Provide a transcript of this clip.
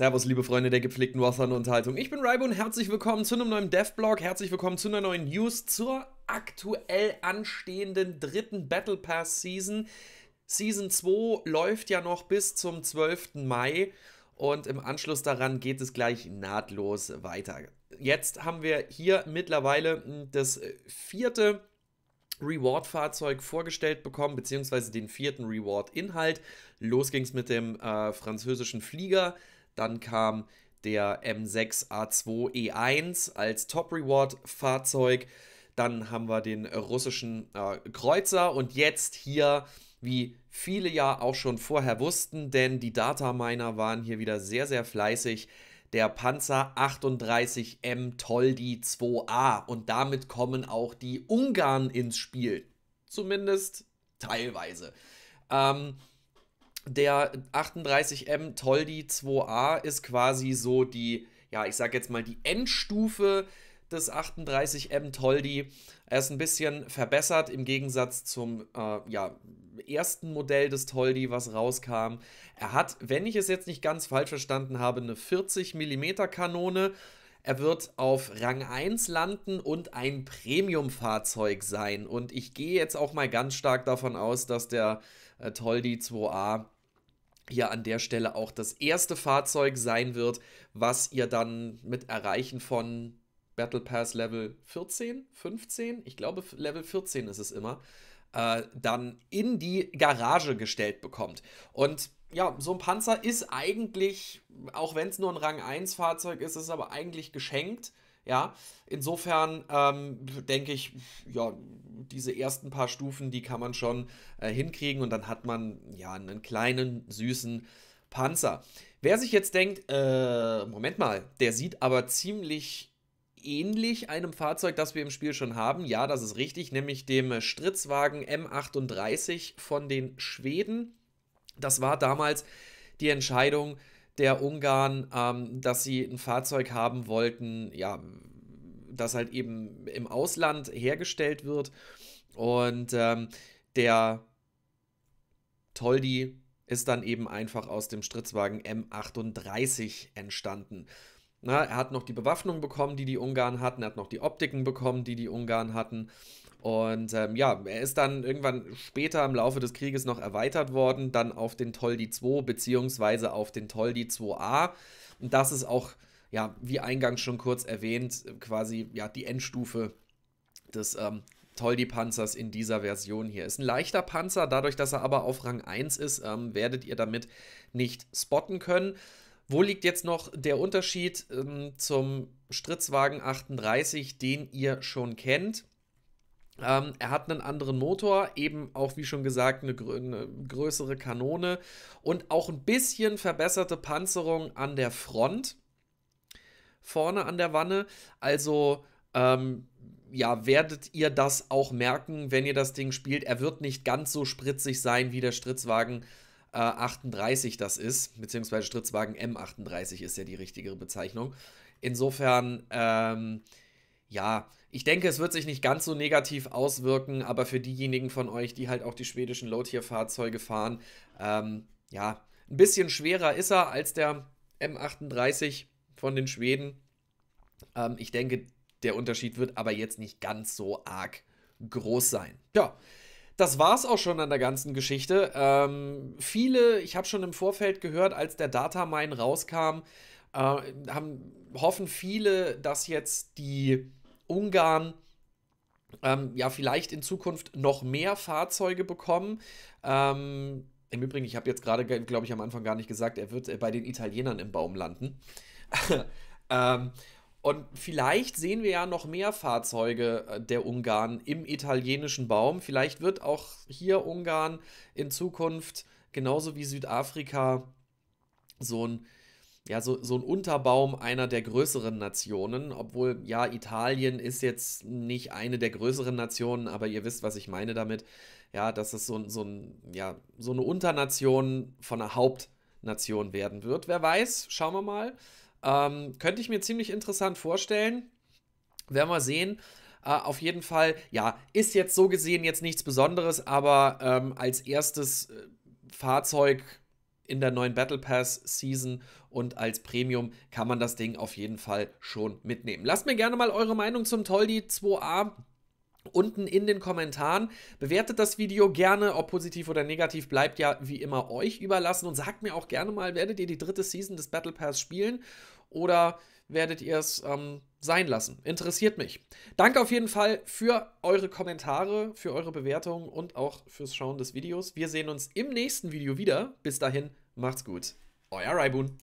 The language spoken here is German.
Servus, liebe Freunde der gepflegten Wrestling-Unterhaltung. Ich bin Raibo und herzlich willkommen zu einem neuen Dev-Blog. Herzlich willkommen zu einer neuen News zur aktuell anstehenden dritten Battle Pass-Season. Season 2 läuft ja noch bis zum 12. Mai und im Anschluss daran geht es gleich nahtlos weiter. Jetzt haben wir hier mittlerweile das vierte Reward-Fahrzeug vorgestellt bekommen, beziehungsweise den vierten Reward-Inhalt. Los ging es mit dem äh, französischen Flieger. Dann kam der M6 A2 E1 als Top Reward Fahrzeug. Dann haben wir den russischen äh, Kreuzer und jetzt hier, wie viele ja auch schon vorher wussten, denn die Dataminer waren hier wieder sehr, sehr fleißig, der Panzer 38M Toldi 2A und damit kommen auch die Ungarn ins Spiel. Zumindest teilweise. Ähm, der 38M Toldi 2A ist quasi so die, ja, ich sag jetzt mal die Endstufe des 38M Toldi. Er ist ein bisschen verbessert im Gegensatz zum äh, ja, ersten Modell des Toldi, was rauskam. Er hat, wenn ich es jetzt nicht ganz falsch verstanden habe, eine 40 mm Kanone, er wird auf Rang 1 landen und ein Premium-Fahrzeug sein. Und ich gehe jetzt auch mal ganz stark davon aus, dass der äh, Toldi 2a hier an der Stelle auch das erste Fahrzeug sein wird, was ihr dann mit Erreichen von Battle Pass Level 14, 15, ich glaube Level 14 ist es immer, äh, dann in die Garage gestellt bekommt. Und ja, so ein Panzer ist eigentlich, auch wenn es nur ein Rang 1 Fahrzeug ist, ist aber eigentlich geschenkt. Ja, insofern ähm, denke ich, ja, diese ersten paar Stufen, die kann man schon äh, hinkriegen und dann hat man ja einen kleinen, süßen Panzer. Wer sich jetzt denkt, äh, Moment mal, der sieht aber ziemlich ähnlich einem Fahrzeug, das wir im Spiel schon haben. Ja, das ist richtig, nämlich dem Stritzwagen M38 von den Schweden. Das war damals die Entscheidung der Ungarn, ähm, dass sie ein Fahrzeug haben wollten, ja, das halt eben im Ausland hergestellt wird. Und ähm, der Toldi ist dann eben einfach aus dem Stritzwagen M38 entstanden. Na, ne, er hat noch die Bewaffnung bekommen, die die Ungarn hatten. Er hat noch die Optiken bekommen, die die Ungarn hatten. Und ähm, ja, er ist dann irgendwann später im Laufe des Krieges noch erweitert worden, dann auf den Toldi 2 beziehungsweise auf den Toldi 2a. Und das ist auch, ja, wie eingangs schon kurz erwähnt, quasi ja die Endstufe des ähm, Toldi-Panzers in dieser Version hier. Ist ein leichter Panzer, dadurch, dass er aber auf Rang 1 ist, ähm, werdet ihr damit nicht spotten können. Wo liegt jetzt noch der Unterschied ähm, zum Stritzwagen 38, den ihr schon kennt? Ähm, er hat einen anderen Motor, eben auch wie schon gesagt eine, grö eine, größere Kanone und auch ein bisschen verbesserte Panzerung an der Front, vorne an der Wanne. Also ähm, ja, werdet ihr das auch merken, wenn ihr das Ding spielt. Er wird nicht ganz so spritzig sein wie der Stritzwagen 38. 38 äh, das ist, beziehungsweise Stritzwagen M38 ist ja die richtigere Bezeichnung. Insofern, ähm, ja, ich denke, es wird sich nicht ganz so negativ auswirken, aber für diejenigen von euch, die halt auch die schwedischen Low-Tier-Fahrzeuge fahren, ähm, ja, ein bisschen schwerer ist er als der M38 von den Schweden. Ähm, ich denke, der Unterschied wird aber jetzt nicht ganz so arg groß sein. Ja, das war's auch schon an der ganzen Geschichte. Ähm, viele, ich habe schon im Vorfeld gehört, als der Data Mine rauskam, äh, haben, hoffen viele, dass jetzt die Ungarn ähm, ja vielleicht in Zukunft noch mehr Fahrzeuge bekommen. Ähm, Im Übrigen, ich habe jetzt gerade, glaube ich, am Anfang gar nicht gesagt, er wird äh, bei den Italienern im Baum landen. ähm, und vielleicht sehen wir ja noch mehr Fahrzeuge äh, der Ungarn im italienischen Baum. Vielleicht wird auch hier Ungarn in Zukunft genauso wie Südafrika so ein ja, so, so ein Unterbaum einer der größeren Nationen, obwohl ja, Italien ist jetzt nicht eine der größeren Nationen, aber ihr wisst, was ich meine damit. Ja, dass es so, so, ein, ja, so eine Unternation von einer Hauptnation werden wird. Wer weiß, schauen wir mal. Ähm, könnte ich mir ziemlich interessant vorstellen. Werden wir sehen. Äh, auf jeden Fall, ja, ist jetzt so gesehen jetzt nichts Besonderes, aber ähm, als erstes äh, Fahrzeug in der neuen Battle Pass Season und als Premium kann man das Ding auf jeden Fall schon mitnehmen. Lasst mir gerne mal eure Meinung zum Toldi 2A Unten in den Kommentaren. Bewertet das Video gerne, ob positiv oder negativ, bleibt ja wie immer euch überlassen. Und sagt mir auch gerne mal, werdet ihr die dritte Season des Battle Pass spielen oder werdet ihr es ähm, sein lassen. Interessiert mich. Danke auf jeden Fall für eure Kommentare, für eure Bewertungen und auch fürs Schauen des Videos. Wir sehen uns im nächsten Video wieder. Bis dahin, macht's gut. Euer Raibun.